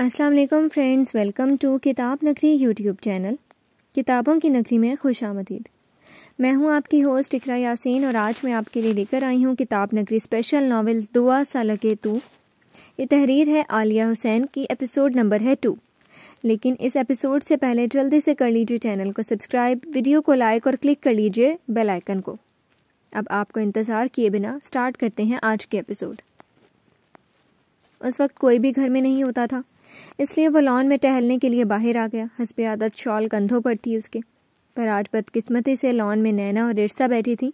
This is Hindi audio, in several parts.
अस्सलाम वालेकुम फ्रेंड्स वेलकम टू किताब नगरी यूट्यूब चैनल किताबों की नगरी में खुश आमदीद मैं हूं आपकी होस्ट इकरा यासीन और आज मैं आपके लिए लेकर आई हूं किताब नगरी स्पेशल नावल दुआ सा लगे तू ये तहरीर है आलिया हुसैन की एपिसोड नंबर है टू लेकिन इस एपिसोड से पहले जल्दी से कर लीजिए चैनल को सब्सक्राइब वीडियो को लाइक और क्लिक कर लीजिए बेल आइकन को अब आपको इंतज़ार किए बिना स्टार्ट करते हैं आज के एपिसोड उस वक्त कोई भी घर में नहीं होता था इसलिए वह लॉन में टहलने के लिए बाहर आ गया हंसब आदत शॉल कंधों पर थी उसके पर आज बदकिस्मती से लॉन में नैना और इर्सा बैठी थी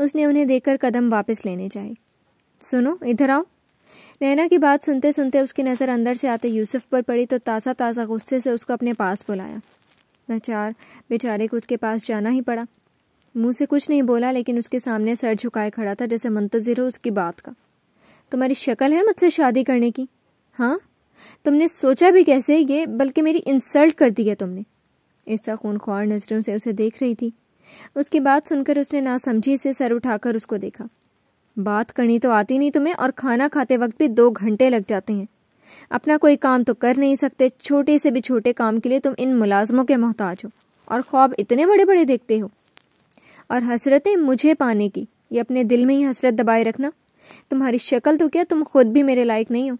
उसने उन्हें देखकर कदम वापस लेने चाहे सुनो इधर आओ नैना की बात सुनते सुनते उसकी नज़र अंदर से आते यूसुफ पर पड़ी तो ताज़ा ताज़ा गुस्से से उसको अपने पास बुलाया नाचार बेचारे को उसके पास जाना ही पड़ा मुंह से कुछ नहीं बोला लेकिन उसके सामने सर झुकाए खड़ा था जैसे मंतजर हो उसकी बात का तुम्हारी शक्ल है मुझसे शादी करने की हाँ तुमने सोचा भी कैसे ये बल्कि मेरी इंसल्ट कर दी है तुमने ऐसा खून खुआर नज़रों से उसे देख रही थी उसकी बात सुनकर उसने नासमझी से सर उठाकर उसको देखा बात करनी तो आती नहीं तुम्हें और खाना खाते वक्त भी दो घंटे लग जाते हैं अपना कोई काम तो कर नहीं सकते छोटे से भी छोटे काम के लिए तुम इन मुलाजमों के मोहताज हो और ख्वाब इतने बड़े बड़े देखते हो और हसरतें मुझे पाने की ये अपने दिल में ही हसरत दबाए रखना तुम्हारी शक्ल तो क्या तुम खुद भी मेरे लायक नहीं हो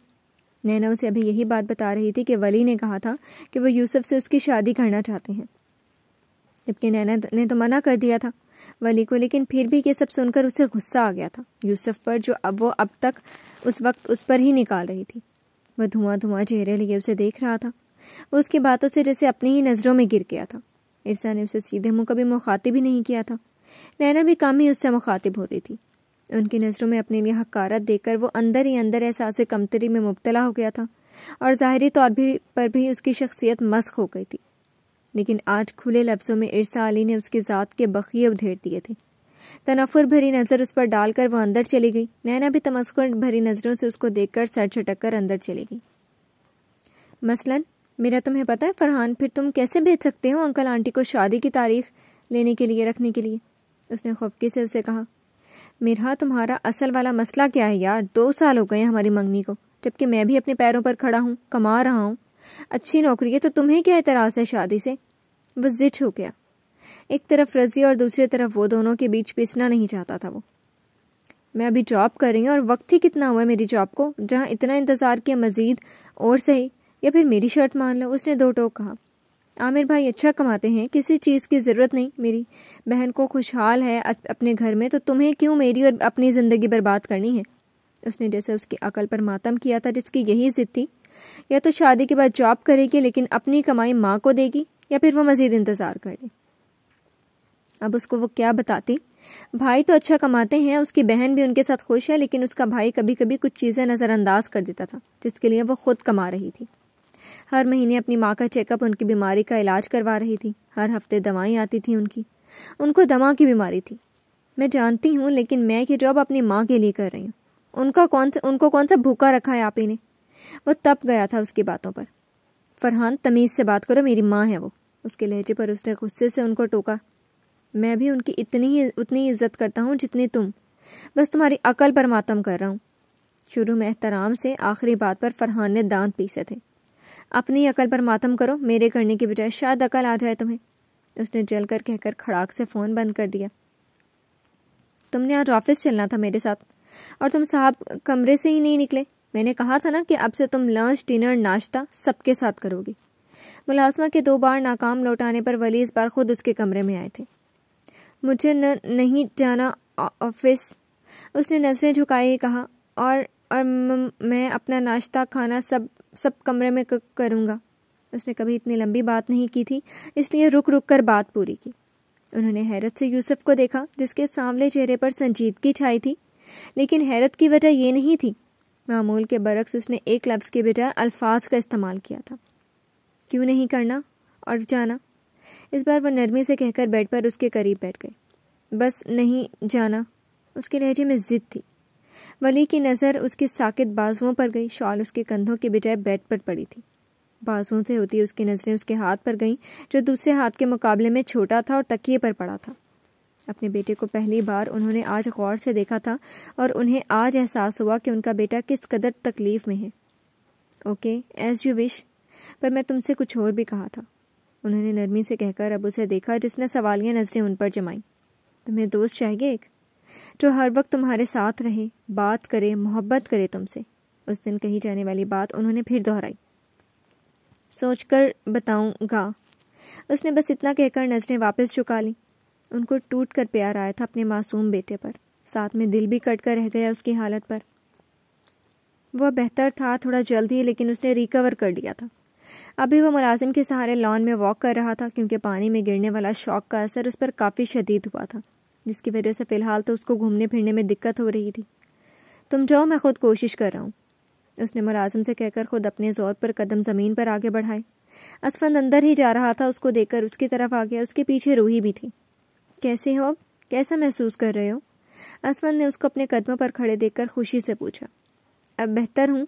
नैना उसे अभी यही बात बता रही थी कि वली ने कहा था कि वो यूसुफ से उसकी शादी करना चाहते हैं जबकि नैना ने तो मना कर दिया था वली को लेकिन फिर भी ये सब सुनकर उसे गुस्सा आ गया था यूसुफ पर जो अब वो अब तक उस वक्त उस पर ही निकाल रही थी वह धुआं धुआं चेहरे लिए उसे देख रहा था वो उसकी बातों से जैसे अपनी ही नज़रों में गिर गया था इरसा ने उसे सीधे मुँह कभी मुखातिब ही नहीं किया था नैना भी कम ही उससे मुखातिब होती थी उनकी नज़रों में अपने लिए हकारत देकर वो अंदर ही अंदर एहसास कमतरी में मुबतला हो गया था और ज़ाहरी तौर भी पर भी उसकी शख्सियत मस्क हो गई थी लेकिन आज खुले लफ्ज़ों में इरसा अली ने उसकी ज़ात के बखिए उधेर दिए थे तनफुर भरी नज़र उस पर डालकर वह अंदर चली गई नैना भी तमस्कुर भरी नज़रों से उसको देख कर सर झटक कर अंदर चली गई मसलन मेरा तुम्हें पता है फरहान फिर तुम कैसे भेज सकते हो अंकल आंटी को शादी की तारीख लेने के लिए रखने के लिए उसने खुफकी से उसे कहा मेरा तुम्हारा असल वाला मसला क्या है यार दो साल हो गए हमारी मंगनी को जबकि मैं भी अपने पैरों पर खड़ा हूँ कमा रहा हूँ अच्छी नौकरी है तो तुम्हें क्या एतराज़ है शादी से वो जिट हो गया एक तरफ रजी और दूसरी तरफ वो दोनों के बीच पिसना नहीं चाहता था वो मैं अभी जॉब कर रही हूँ और वक्त ही कितना हुआ है मेरी जॉब को जहाँ इतना इंतज़ार किया मज़ीद और सही या फिर मेरी शर्ट मान लो उसने दो टोक कहा आमिर भाई अच्छा कमाते हैं किसी चीज़ की ज़रूरत नहीं मेरी बहन को खुशहाल है अपने घर में तो तुम्हें क्यों मेरी और अपनी ज़िंदगी बर्बाद करनी है उसने जैसे उसकी अकल पर मातम किया था जिसकी यही जिद थी या तो शादी के बाद जॉब करेगी लेकिन अपनी कमाई माँ को देगी या फिर वो मज़ीद इंतज़ार कर ले अब उसको वो क्या बताती भाई तो अच्छा कमाते हैं उसकी बहन भी उनके साथ खुश है लेकिन उसका भाई कभी कभी कुछ चीज़ें नज़रअंदाज कर देता था जिसके लिए वो खुद कमा रही थी हर महीने अपनी माँ का चेकअप उनकी बीमारी का इलाज करवा रही थी हर हफ्ते दवाएं आती थी उनकी उनको दमा की बीमारी थी मैं जानती हूँ लेकिन मैं ये जॉब अपनी माँ के लिए कर रही हूँ उनका कौन सा उनको कौन सा भूखा रखा है आप ही ने वो तप गया था उसकी बातों पर फरहान तमीज़ से बात करो मेरी माँ है वो उसके लहजे पर उसने गुस्से से उनको टोका मैं भी उनकी इतनी ही उतनी इज्जत करता हूँ जितनी तुम बस तुम्हारी अकल पर मातम कर रहा हूँ शुरू में एहतराम से आखिरी बात पर फरहान ने दांत पीसे थे अपनी अकल पर मातम करो मेरे करने के बजाय शायद अकल आ जाए तुम्हें उसने जल कर कहकर खड़ाक से फ़ोन बंद कर दिया तुमने आज ऑफिस चलना था मेरे साथ और तुम साहब कमरे से ही नहीं निकले मैंने कहा था ना कि अब से तुम लंच डिनर नाश्ता सबके साथ करोगी मुलाजमा के दो बार नाकाम लौटाने पर वली इस बार खुद उसके कमरे में आए थे मुझे न नहीं जाना ऑफिस उसने नज़रें झुकाई कहा और और मैं अपना नाश्ता खाना सब सब कमरे में करूँगा उसने कभी इतनी लंबी बात नहीं की थी इसलिए रुक रुक कर बात पूरी की उन्होंने हैरत से यूसुफ को देखा जिसके सांवले चेहरे पर संजीदगी छाई थी लेकिन हैरत की वजह यह नहीं थी मामूल के बरक्स उसने एक लफ्ज़ के बजाय अल्फाज का इस्तेमाल किया था क्यों नहीं करना और जाना इस बार वह नरमी से कहकर बेड पर उसके करीब बैठ गए बस नहीं जाना उसके लहजे में ज़िद थी वली की नज़र उसके साकित बाजुओं पर गई शॉल उसके कंधों के बजाय बेड पर पड़ी थी बाजुओं से होती उसकी नज़रें उसके हाथ पर गईं जो दूसरे हाथ के मुकाबले में छोटा था और तकिए पर पड़ा था अपने बेटे को पहली बार उन्होंने आज गौर से देखा था और उन्हें आज एहसास हुआ कि उनका बेटा किस कदर तकलीफ़ में है ओके एज़ यू विश पर मैं तुमसे कुछ और भी कहा था उन्होंने नरमी से कहकर अब उसे देखा जिसने सवालियाँ नज़रें उन पर जमाईं तुम्हें दोस्त चाहिए एक जो हर वक्त तुम्हारे साथ रहे बात करे मोहब्बत करे तुमसे उस दिन कही जाने वाली बात उन्होंने फिर दोहराई सोच कर बताऊँगा उसने बस इतना कहकर नजरें वापस चुका ली उनको टूट कर प्यार आया था अपने मासूम बेटे पर साथ में दिल भी कट कर रह गया उसकी हालत पर वह बेहतर था थोड़ा जल्द ही लेकिन उसने रिकवर कर लिया था अभी वह मुलाजिम के सहारे लॉन में वॉक कर रहा था क्योंकि पानी में गिरने वाला शॉक का असर उस पर काफ़ी शदीद हुआ था जिसकी वजह से फ़िलहाल तो उसको घूमने फिरने में दिक्कत हो रही थी तुम जाओ मैं खुद कोशिश कर रहा हूँ उसने मुलाजम से कहकर खुद अपने ज़ोर पर कदम ज़मीन पर आगे बढ़ाए असफंद अंदर ही जा रहा था उसको देखकर उसकी तरफ आ गया उसके पीछे रूही भी थी कैसे हो अब कैसा महसूस कर रहे हो असफंद ने उसको अपने कदमों पर खड़े देखकर खुशी से पूछा अब बेहतर हूँ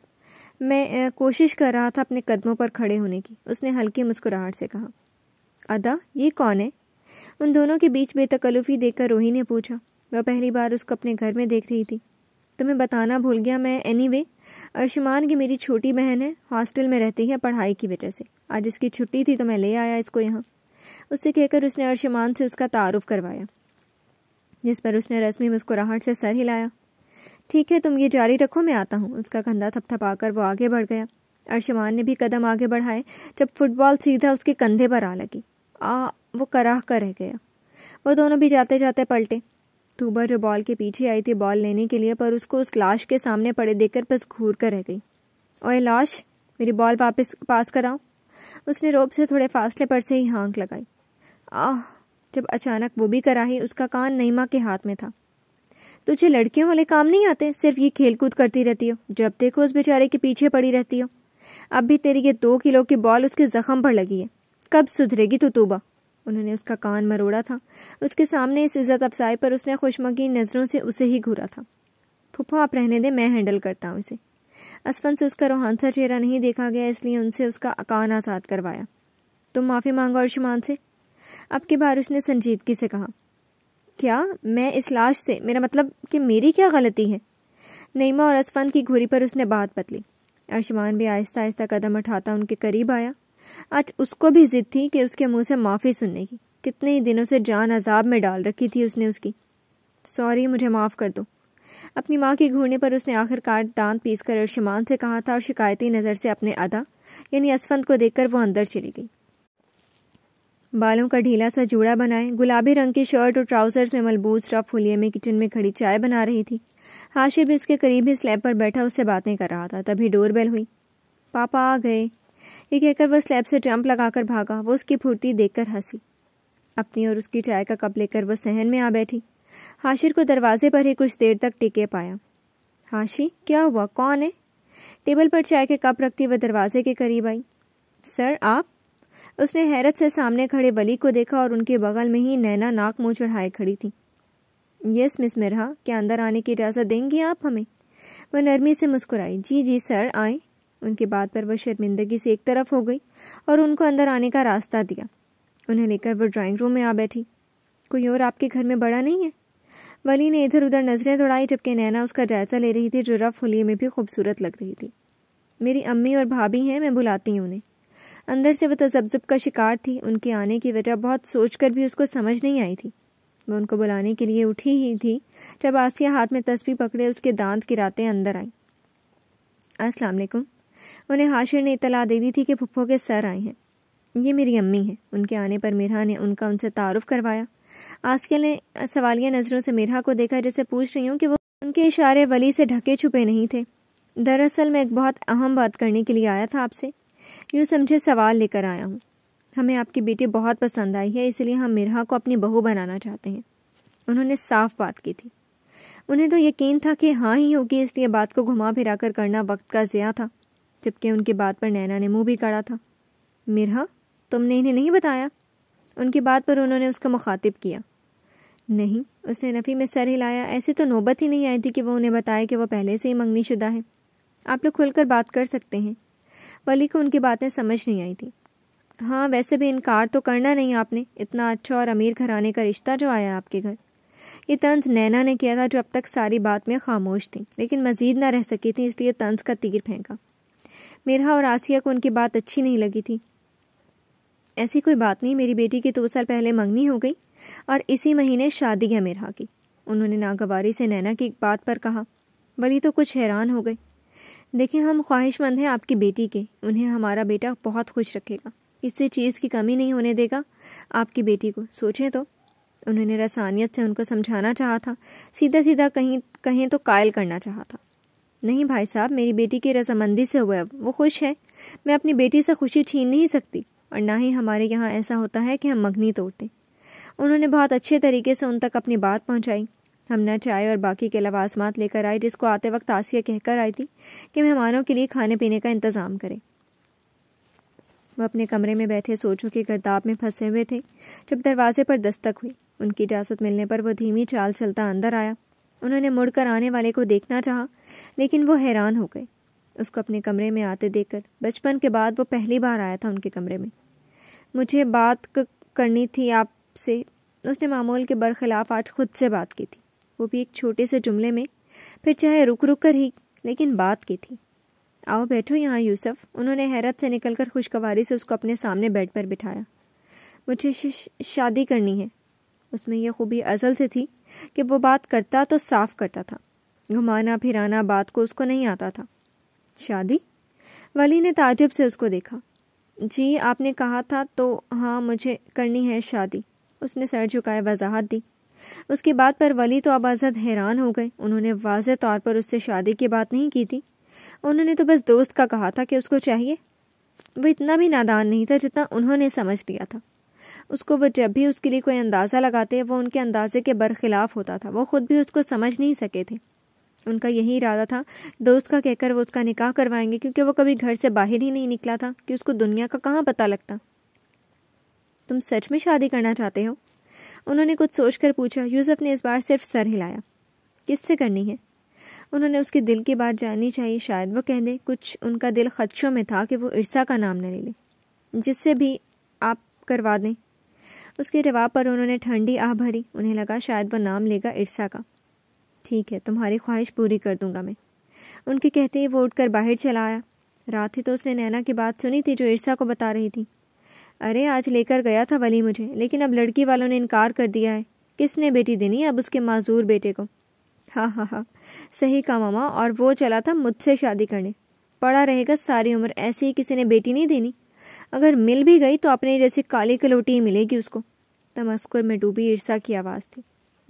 मैं कोशिश कर रहा था अपने कदमों पर खड़े होने की उसने हल्की मुस्कुराहट से कहा अदा ये कौन है उन दोनों के बीच बेतकल्लुफी देखकर रोही ने पूछा वह पहली बार उसको अपने घर में देख रही थी तुम्हें बताना भूल गया मैं एनी वे अर्शमान की मेरी छोटी बहन है हॉस्टल में रहती है पढ़ाई की वजह से आज इसकी छुट्टी थी तो मैं ले आया इसको यहाँ उससे कहकर उसने अर्शमान से उसका तारुफ करवाया जिस पर उसने रस्मी मुस्कुराहट से सर हिलाया ठीक है तुम ये जारी रखो मैं आता हूँ उसका कंधा थपथपाकर वो आगे बढ़ गया अर्शमान ने भी कदम आगे बढ़ाए जब फुटबॉल सीधा उसके कंधे पर आ लगी आ वो कराह कर रह गया वो दोनों भी जाते जाते पलटे तूबा जो बॉल के पीछे आई थी बॉल लेने के लिए पर उसको उस लाश के सामने पड़े देखकर बस घूर कर रह गई ओए लाश मेरी बॉल वापस पास कराओ उसने रोप से थोड़े फासले पर से ही हाँक लगाई आह जब अचानक वो भी कराही उसका कान नईमा के हाथ में था तुझे लड़कियों वाले काम नहीं आते सिर्फ ये खेल कूद करती रहती हो जब देखो उस बेचारे के पीछे पड़ी रहती हो अब भी तेरी ये दो किलो की बॉल उसके जख्म पर लगी है कब सुधरेगी तो तूबा उन्होंने उसका कान मरोड़ा था उसके सामने इस इज़्ज़त अफसाई पर उसने खुशमगी नज़रों से उसे ही घूरा था फुफो आप रहने दें मैं हैंडल करता हूँ इसे असफन से उसका रोहान सा चेहरा नहीं देखा गया इसलिए उनसे उसका अकान आज़ाद करवाया तुम माफ़ी मांगो अर्शमान से अब के बार उसने संजीदगी से कहा क्या मैं इस लाश से मेरा मतलब कि मेरी क्या गलती है नईमा और असफन की घुरी पर उसने बात बदली अर्शमान भी आहिस्ता आहिस्ता कदम उठाता उनके करीब आया आज उसको भी जिद थी कि उसके मुंह से माफ़ी सुनने की कितने ही दिनों से जान अजाब में डाल रखी थी उसने उसकी सॉरी मुझे माफ़ कर दो अपनी माँ के घूरने पर उसने आखिरकार दांत पीस कर अर्शमान से कहा था और शिकायती नज़र से अपने अदा यानी असफंद को देखकर वो अंदर चली गई बालों का ढीला सा जूड़ा बनाए गुलाबी रंग की शर्ट और ट्राउजर्स में मलबूस रफ हुलिये में किचन में खड़ी चाय बना रही थी हाशिर भी उसके करीब ही स्लैब पर बैठा उससे बातें कर रहा था तभी डोरबेल हुई पापा आ गए ये कहकर वह स्लैब से जंप लगाकर भागा वो उसकी फुर्ती देखकर हंसी अपनी और उसकी चाय का कप लेकर वह सहन में आ बैठी हाशिर को दरवाजे पर ही कुछ देर तक टिके पाया हाशी क्या हुआ कौन है टेबल पर चाय के कप रखती वह दरवाजे के करीब आई सर आप उसने हैरत से सामने खड़े वली को देखा और उनके बगल में ही नैना नाक मुंह चढ़ाए खड़ी थी यस मिस मिरहा क्या अंदर आने की इजाज़त देंगी आप हमें वह नरमी से मुस्कुराई जी जी सर आए उनकी बात पर वह शर्मिंदगी से एक तरफ हो गई और उनको अंदर आने का रास्ता दिया उन्हें लेकर वह ड्राइंग रूम में आ बैठी कोई और आपके घर में बड़ा नहीं है वली ने इधर उधर नजरें दौड़ाई जबकि नैना उसका जायजा ले रही थी जो रफ होली में भी खूबसूरत लग रही थी मेरी अम्मी और भाभी हैं मैं बुलाती हूँ उन्हें अंदर से वह तजब्जब का शिकार थी उनके आने की वजह बहुत सोचकर भी उसको समझ नहीं आई थी वह उनको बुलाने के लिए उठी ही थी जब आसिया हाथ में तस्वीर पकड़े उसके दांत गिराते अंदर आई अस्सलाम उन्हें हाशिर ने इतला दे दी थी कि फुप्पो के सर आए हैं ये मेरी अम्मी हैं उनके आने पर मिरहा ने उनका उनसे तारुफ करवाया आजकल ने सवालिया नज़रों से मिरहा को देखा जैसे पूछ रही हूँ कि वो उनके इशारे वली से ढके छुपे नहीं थे दरअसल मैं एक बहुत अहम बात करने के लिए आया था आपसे यूँ समझे सवाल लेकर आया हूँ हमें आपकी बेटी बहुत पसंद आई है इसलिए हम मिरहा को अपनी बहू बनाना चाहते हैं उन्होंने साफ बात की थी उन्हें तो यकीन था कि हाँ ही होगी इसलिए बात को घुमा फिरा कर करना वक्त का ज़िया था जबकि उनकी बात पर नैना ने मुंह भी काढ़ा था मिरहा तुमने इन्हें नहीं बताया उनकी बात पर उन्होंने उसका मुखातिब किया नहीं उसने नफ़ी में सर हिलाया ऐसे तो नौबत ही नहीं आई थी कि वो उन्हें बताए कि वह पहले से ही मंगनी शुदा है आप लोग खुलकर बात कर सकते हैं वली को उनकी बातें समझ नहीं आई थी हाँ वैसे भी इनकार तो करना नहीं आपने इतना अच्छा और अमीर घराने का रिश्ता जो आया आपके घर ये तंज नैना ने किया था जो अब तक सारी बात में खामोश थी लेकिन मजीद ना रह सकी थी इसलिए तंज का तीर फेंका मेरा और आसिया को उनकी बात अच्छी नहीं लगी थी ऐसी कोई बात नहीं मेरी बेटी की दो साल पहले मंगनी हो गई और इसी महीने शादी है मेरा की उन्होंने नागवारी से नैना की बात पर कहा वली तो कुछ हैरान हो गए देखिए हम ख्वाहिशमंद हैं आपकी बेटी के उन्हें हमारा बेटा बहुत खुश रखेगा इससे चीज़ की कमी नहीं होने देगा आपकी बेटी को सोचें तो उन्होंने रसानियत से उनको समझाना चाहा था सीधा सीधा कहीं कहें तो कायल करना चाहा था नहीं भाई साहब मेरी बेटी की रजामंदी से हुआ अब वो खुश है मैं अपनी बेटी से खुशी छीन नहीं सकती और ना ही हमारे यहाँ ऐसा होता है कि हम मगनी तोड़ते उन्होंने बहुत अच्छे तरीके से उन तक अपनी बात पहुँचाई न चाय और बाकी के लवाजमात लेकर आए जिसको आते वक्त आसिया कहकर आई थी कि मेहमानों के लिए खाने पीने का इंतज़ाम करें वह अपने कमरे में बैठे सोचों के गर्दाब में फंसे हुए थे जब दरवाजे पर दस्तक हुई उनकी इजाज़त मिलने पर वह धीमी चाल चलता अंदर आया उन्होंने मुड़कर आने वाले को देखना चाहा लेकिन वो हैरान हो गए उसको अपने कमरे में आते देखकर बचपन के बाद वो पहली बार आया था उनके कमरे में मुझे बात करनी थी आपसे उसने मामूल के बरखिलाफ आज खुद से बात की थी वो भी एक छोटे से जुमले में फिर चाहे रुक रुक कर ही लेकिन बात की थी आओ बैठो यहाँ यूसुफ उन्होंने हैरत से निकलकर खुशगवारी से उसको अपने सामने बेड पर बिठाया मुझे शादी करनी है उसमें यह खूबी अजल से थी कि वो बात करता तो साफ करता था घुमाना फिराना बात को उसको नहीं आता था शादी वली ने ताजब से उसको देखा जी आपने कहा था तो हाँ मुझे करनी है शादी उसने सर झुकाए वजाहत दी उसकी बात पर वली तो अब आज़ाद हैरान हो गए उन्होंने वाज तौर पर उससे शादी की बात नहीं की थी उन्होंने तो बस दोस्त का कहा था कि उसको चाहिए वो इतना भी नादान नहीं था जितना उन्होंने समझ लिया था उसको वो जब भी उसके लिए कोई अंदाज़ा लगाते वो उनके अंदाजे के बरखिलाफ होता था वो खुद भी उसको समझ नहीं सके थे उनका यही इरादा था दोस्त का कहकर वो उसका निकाह करवाएंगे क्योंकि वो कभी घर से बाहर ही नहीं निकला था कि उसको दुनिया का कहाँ पता लगता तुम सच में शादी करना चाहते हो उन्होंने कुछ सोचकर पूछा यूसुफ ने इस बार सिर्फ सर हिलाया किससे करनी है उन्होंने उसके दिल की बात जाननी चाहिए शायद वो कह दे कुछ उनका दिल खदशों में था कि वो इर्सा का नाम न ले ले जिससे भी आप करवा दें उसके जवाब पर उन्होंने ठंडी आह भरी उन्हें लगा शायद वह नाम लेगा इर्सा का ठीक है तुम्हारी ख्वाहिश पूरी कर दूंगा मैं उनके कहते ही वो उठकर बाहर चला आया रात ही तो उसने नैना की बात सुनी थी जो इर्सा को बता रही थी अरे आज लेकर गया था वली मुझे लेकिन अब लड़की वालों ने इनकार कर दिया है किसने बेटी देनी अब उसके माजूर बेटे को हाँ हाँ हाँ सही कहा मामा और वो चला था मुझसे शादी करने पड़ा रहेगा सारी उम्र ऐसे ही किसी ने बेटी नहीं देनी अगर मिल भी गई तो अपने जैसी काली कलोटी ही मिलेगी उसको तमस्कुर में डूबी ईर्षा की आवाज़ थी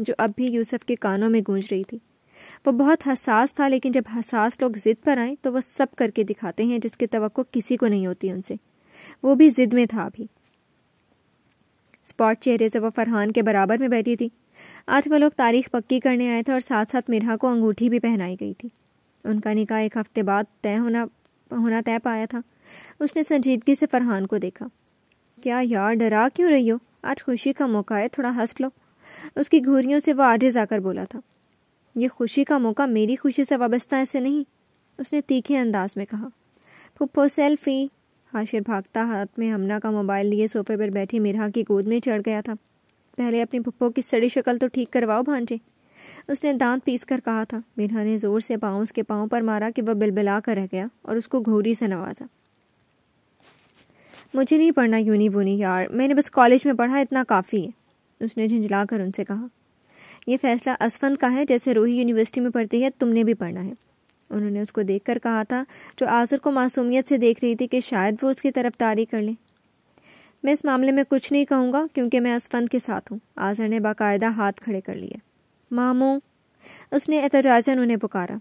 जो अब भी यूसुफ के कानों में गूंज रही थी वो बहुत हसास था लेकिन जब हसास लोग ज़िद पर आए तो वह सब करके दिखाते हैं जिसकी तो किसी को नहीं होती उनसे वो भी ज़िद में था अभी स्पॉट चेहरे से वह फरहान के बराबर में बैठी थी आज वह लोग तारीख पक्की करने आए थे और साथ साथ मिरा को अंगूठी भी पहनाई गई थी उनका निकाह एक हफ्ते बाद तय होना होना तय पाया था उसने संजीदगी से फरहान को देखा क्या यार डरा क्यों रही हो आज खुशी का मौका है थोड़ा हंस लो उसकी घूरियों से वह आजे जाकर बोला था ये खुशी का मौका मेरी खुशी से वाबस्ता ऐसे नहीं उसने तीखे अंदाज में कहा पुप्पो सेल्फी हाशिर भागता हाथ में हमना का मोबाइल लिए सोफे पर बैठी मिरहा की गोद में चढ़ गया था पहले अपनी पुप्पो की सड़ी शक्ल तो ठीक करवाओ भांजे उसने दांत पीस कर कहा था मिरहा ने जोर से पाँव उसके पाँव पर मारा कि वह बिलबिला कर रह गया और उसको घोरी से नवाजा मुझे नहीं पढ़ना यूनी वूनी यार मैंने बस कॉलेज में पढ़ा इतना काफ़ी है उसने झंझला कर उनसे कहा यह फ़ैसला असफन का है जैसे रोही यूनिवर्सिटी में पढ़ती है तुमने भी पढ़ना है उन्होंने उसको देखकर कहा था जो आसर को मासूमियत से देख रही थी कि शायद वो उसकी तरफ़ तारी कर ले मैं इस मामले में कुछ नहीं कहूँगा क्योंकि मैं असफंद के साथ हूँ आसर ने बाकायदा हाथ खड़े कर लिए मामू उसने एहतजाजन उन्हें पुकारा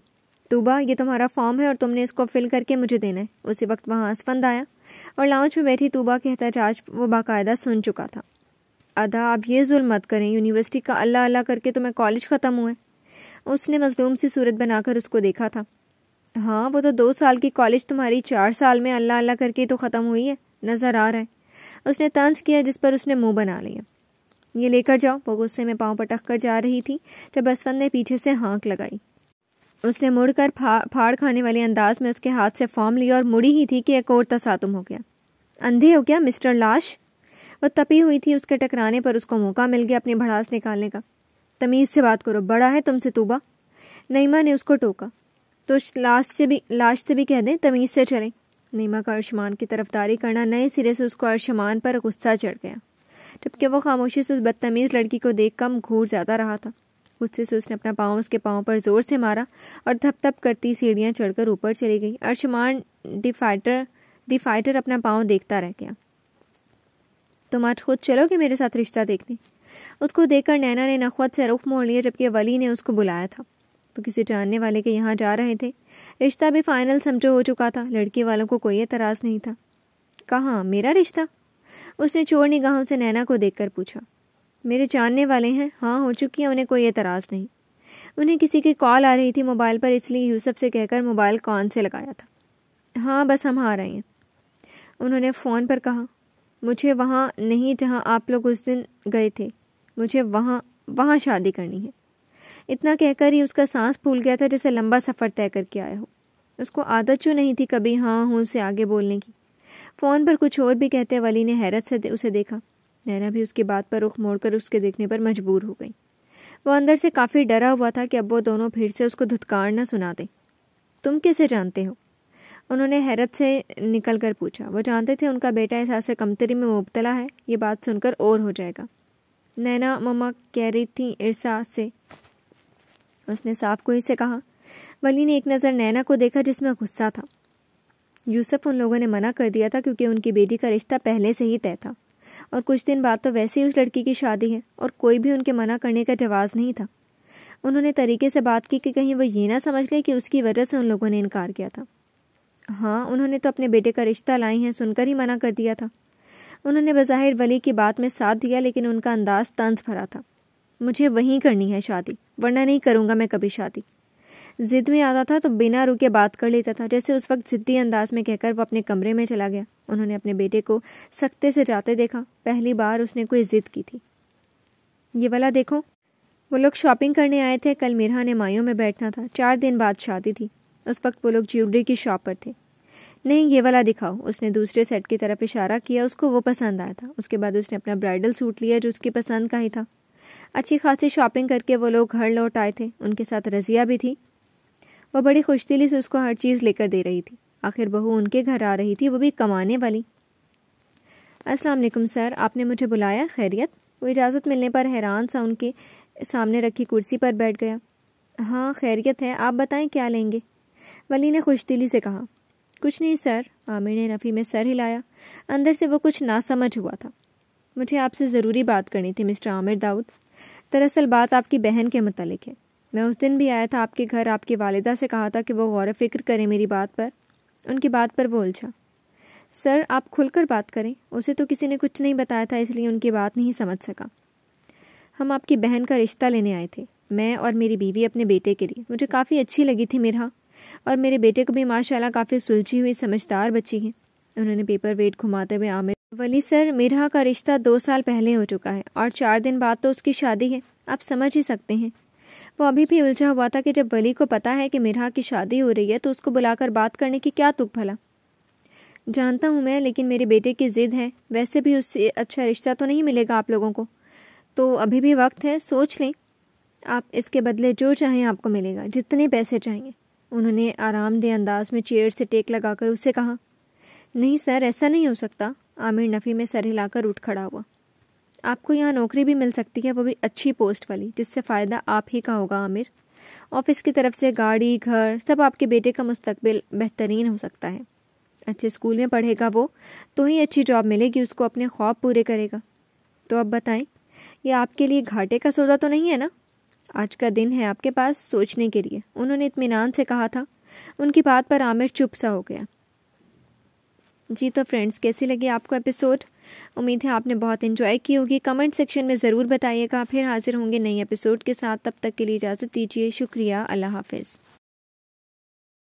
तूबा ये तुम्हारा फॉर्म है और तुमने इसको फिल करके मुझे देना है उसी वक्त वहाँ हसफंद आया और लाउंज में बैठी तूबा के एहतजाज वो बाकायदा सुन चुका था अदा आप ये जुल्म मत करें यूनिवर्सिटी का अल्लाह अल्लाह करके तो मैं कॉलेज ख़त्म हुआ है उसने मजलूम सी सूरत बनाकर उसको देखा था हाँ वो तो दो साल की कॉलेज तुम्हारी चार साल में अल्लाह अल्लाह करके तो ख़त्म हुई है नज़र आ रहा है उसने तंज किया जिस पर उसने मुंह बना लिया ये लेकर जाओ वो गुस्से में पाँव पटक कर जा रही थी जब असवंत ने पीछे से हाँक लगाई उसने मुड़कर फा, फाड़ खाने वाले अंदाज में उसके हाथ से फॉर्म लिया और मुड़ी ही थी कि एक और तसातुम हो गया अंधे हो गया मिस्टर लाश वह तपी हुई थी उसके टकराने पर उसको मौका मिल गया अपनी भड़ास निकालने का तमीज़ से बात करो बड़ा है तुमसे तूबा नईमा ने उसको टोका तो लाश से भी लाश से भी कह दें तमीज़ से चलें नईमा का अर्शमान की तरफदारी करना नए सिरे से उसको अर्शमान पर गुस्सा चढ़ गया जबकि वो खामोशी से उस बदतमीज़ लड़की को देख कम घूर जाता रहा था गुस्से से उसने अपना पाँव उसके पाँव पर जोर से मारा और थप थप करती सीढ़ियाँ चढ़कर ऊपर चली गई अर्शमान डिफाइटर डिफाइटर अपना पाँव देखता रह गया तुम आज खुद चलोगे मेरे साथ रिश्ता देखने उसको देखकर नैना ने नखवत से रुख मोड़ लिया जबकि वली ने उसको बुलाया था वो किसी जानने वाले के यहाँ जा रहे थे रिश्ता भी फाइनल समझो हो चुका था लड़की वालों को कोई एतराज़ नहीं था कहाँ मेरा रिश्ता उसने चोर निगाहों से नैना को देखकर पूछा मेरे जानने वाले हैं हाँ हो चुकी है उन्हें कोई एतराज़ नहीं उन्हें किसी की कॉल आ रही थी मोबाइल पर इसलिए यूसुफ से कहकर मोबाइल कौन से लगाया था हाँ बस हम आ रहे हैं उन्होंने फ़ोन पर कहा मुझे वहाँ नहीं जहाँ आप लोग उस दिन गए थे मुझे वहाँ वहाँ शादी करनी है इतना कहकर ही उसका सांस फूल गया था जैसे लंबा सफ़र तय करके आया हो उसको आदत जो नहीं थी कभी हाँ हूँ से आगे बोलने की फ़ोन पर कुछ और भी कहते वली ने हैरत से उसे देखा नैना भी उसकी बात पर रुख मोड़कर उसके देखने पर मजबूर हो गई वो अंदर से काफ़ी डरा हुआ था कि अब वो दोनों फिर से उसको धुतकार न सुना दें तुम कैसे जानते हो उन्होंने हैरत से निकल कर पूछा वो जानते थे उनका बेटा इस से कमतरी में मुबतला है ये बात सुनकर और हो जाएगा नैना ममा कह रही थी इरसा से उसने साफ कोई से कहा वली ने एक नज़र नैना को देखा जिसमें गुस्सा था यूसुफ उन लोगों ने मना कर दिया था क्योंकि उनकी बेटी का रिश्ता पहले से ही तय था और कुछ दिन बाद तो वैसे ही उस लड़की की शादी है और कोई भी उनके मना करने का जवाब नहीं था उन्होंने तरीके से बात की कि कहीं वो ये ना समझ ले कि उसकी वजह से उन लोगों ने इनकार किया था हाँ उन्होंने तो अपने बेटे का रिश्ता लाई हैं सुनकर ही मना कर दिया था उन्होंने बज़ाहिर वली की बात में साथ दिया लेकिन उनका अंदाज तंज भरा था मुझे वहीं करनी है शादी वरना नहीं करूँगा मैं कभी शादी जिद में आता था तो बिना रुके बात कर लेता था जैसे उस वक्त जिद्दी अंदाज में कहकर वो अपने कमरे में चला गया उन्होंने अपने बेटे को सख्ते से जाते देखा पहली बार उसने कोई जिद की थी ये वाला देखो वो लोग शॉपिंग करने आए थे कल मिरहा ने मायों में बैठना था चार दिन बाद शादी थी उस वक्त वो लोग ज्वेलरी की शॉप पर थे नहीं ये वाला दिखाओ उसने दूसरे सेट की तरफ इशारा किया उसको वो पसंद आया था उसके बाद उसने अपना ब्राइडल सूट लिया जो उसकी पसंद का ही था अच्छी खासी शॉपिंग करके वो लोग घर लौट आए थे उनके साथ रजिया भी थी वह बड़ी खुश से उसको हर चीज़ लेकर दे रही थी आखिर बहू उनके घर आ रही थी वो भी कमाने वाली अस्सलाम वालेकुम सर आपने मुझे बुलाया खैरियत वो इजाज़त मिलने पर हैरान सा उनके सामने रखी कुर्सी पर बैठ गया हाँ खैरियत है आप बताएं क्या लेंगे वली ने खुश दिली से कहा कुछ नहीं सर आमिर ने रफ़ी में सर हिलाया अंदर से वो कुछ नासमझ हुआ था मुझे आपसे ज़रूरी बात करनी थी मिस्टर आमिर दाऊद दरअसल बात आपकी बहन के मतलब है मैं उस दिन भी आया था आपके घर आपकी वालिदा से कहा था कि वो गौर फिक्र करें मेरी बात पर उनकी बात पर वो उलझा सर आप खुलकर बात करें उसे तो किसी ने कुछ नहीं बताया था इसलिए उनकी बात नहीं समझ सका हम आपकी बहन का रिश्ता लेने आए थे मैं और मेरी बीवी अपने बेटे के लिए मुझे काफ़ी अच्छी लगी थी मेरा और मेरे बेटे को भी माशाल्लाह काफ़ी सुलझी हुई समझदार बच्ची है उन्होंने पेपर वेट घुमाते हुए आमिर वली सर मेरा का रिश्ता दो साल पहले हो चुका है और चार दिन बाद तो उसकी शादी है आप समझ ही सकते हैं वो अभी भी उलझा हुआ था कि जब वली को पता है कि मिरहा की शादी हो रही है तो उसको बुलाकर बात करने की क्या तुक भला जानता हूँ मैं लेकिन मेरे बेटे की ज़िद है वैसे भी उससे अच्छा रिश्ता तो नहीं मिलेगा आप लोगों को तो अभी भी वक्त है सोच लें आप इसके बदले जो चाहें आपको मिलेगा जितने पैसे चाहिए उन्होंने आरामदेह अंदाज में चेयर से टेक लगाकर उससे कहा नहीं सर ऐसा नहीं हो सकता आमिर नफ़ी में सर हिलाकर उठ खड़ा हुआ आपको यहाँ नौकरी भी मिल सकती है वो भी अच्छी पोस्ट वाली जिससे फ़ायदा आप ही का होगा आमिर ऑफिस की तरफ से गाड़ी घर सब आपके बेटे का मुस्तबिल बेहतरीन हो सकता है अच्छे स्कूल में पढ़ेगा वो तो ही अच्छी जॉब मिलेगी उसको अपने ख्वाब पूरे करेगा तो अब बताएं ये आपके लिए घाटे का सौदा तो नहीं है ना आज का दिन है आपके पास सोचने के लिए उन्होंने इतमान से कहा था उनकी बात पर आमिर चुप सा हो गया जी तो फ्रेंड्स कैसी लगी आपको एपिसोड उम्मीद है आपने बहुत इन्जॉय की होगी कमेंट सेक्शन में ज़रूर बताइएगा फिर हाजिर होंगे नई एपिसोड के साथ तब तक के लिए इजाज़त दीजिए शुक्रिया अल्लाह हाफिज़